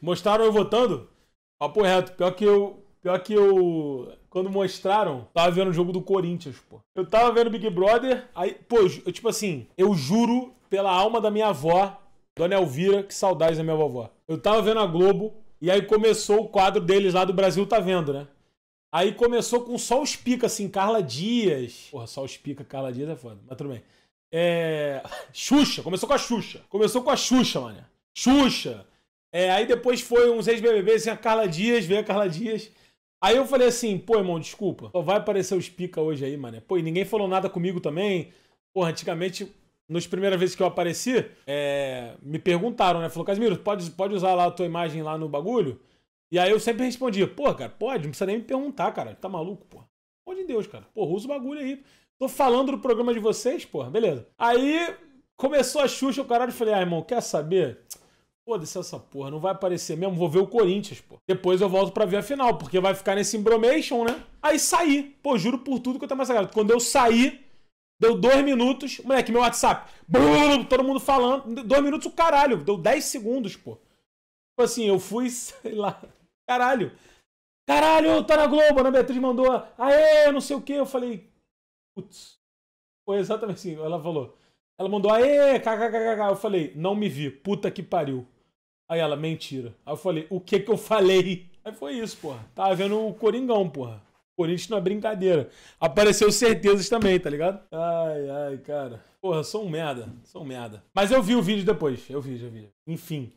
Mostraram eu votando? Papo reto, pior que eu. Pior que eu. Quando mostraram, tava vendo o jogo do Corinthians, pô. Eu tava vendo Big Brother, aí, pô, eu, tipo assim, eu juro pela alma da minha avó, Dona Elvira, que saudades da minha vovó. Eu tava vendo a Globo, e aí começou o quadro deles lá do Brasil Tá Vendo, né? Aí começou com só os pica, assim, Carla Dias. Porra, só os pica, Carla Dias é foda, mas tudo bem. É. Xuxa, começou com a Xuxa. Começou com a Xuxa, mano. Xuxa. É, aí depois foi uns ex bbb assim, a Carla Dias, veio a Carla Dias. Aí eu falei assim, pô, irmão, desculpa, só vai aparecer os pica hoje aí, mano. Pô, e ninguém falou nada comigo também. Porra, antigamente, nas primeiras vezes que eu apareci, é, me perguntaram, né? Falou, Casimiro, pode, pode usar lá a tua imagem lá no bagulho? E aí eu sempre respondia, pô, cara, pode, não precisa nem me perguntar, cara. Tá maluco, pô? Pelo de Deus, cara. Porra, usa o bagulho aí. Tô falando do programa de vocês, porra, beleza. Aí começou a Xuxa, o caralho, falei, ah, irmão, quer saber? Foda-se essa porra, não vai aparecer mesmo, vou ver o Corinthians, pô. Depois eu volto para ver a final, porque vai ficar nesse embromation, né? Aí saí. Pô, juro por tudo que eu tô mais sagrado. Quando eu saí, deu dois minutos, moleque, meu WhatsApp, todo mundo falando. Dois minutos o caralho, deu dez segundos, pô. Tipo assim, eu fui, sei lá, caralho. Caralho, tá na Globo, Ana Beatriz mandou, aê, não sei o que. Eu falei, putz. Foi exatamente assim, ela falou. Ela mandou, aê, kkkk. Eu falei, não me vi, puta que pariu. Aí ela, mentira. Aí eu falei, o que que eu falei? Aí foi isso, porra. Tava vendo o Coringão, porra. Corinthians não é brincadeira. Apareceu certezas também, tá ligado? Ai, ai, cara. Porra, sou um merda. Sou um merda. Mas eu vi o vídeo depois. Eu vi, eu vi. Enfim.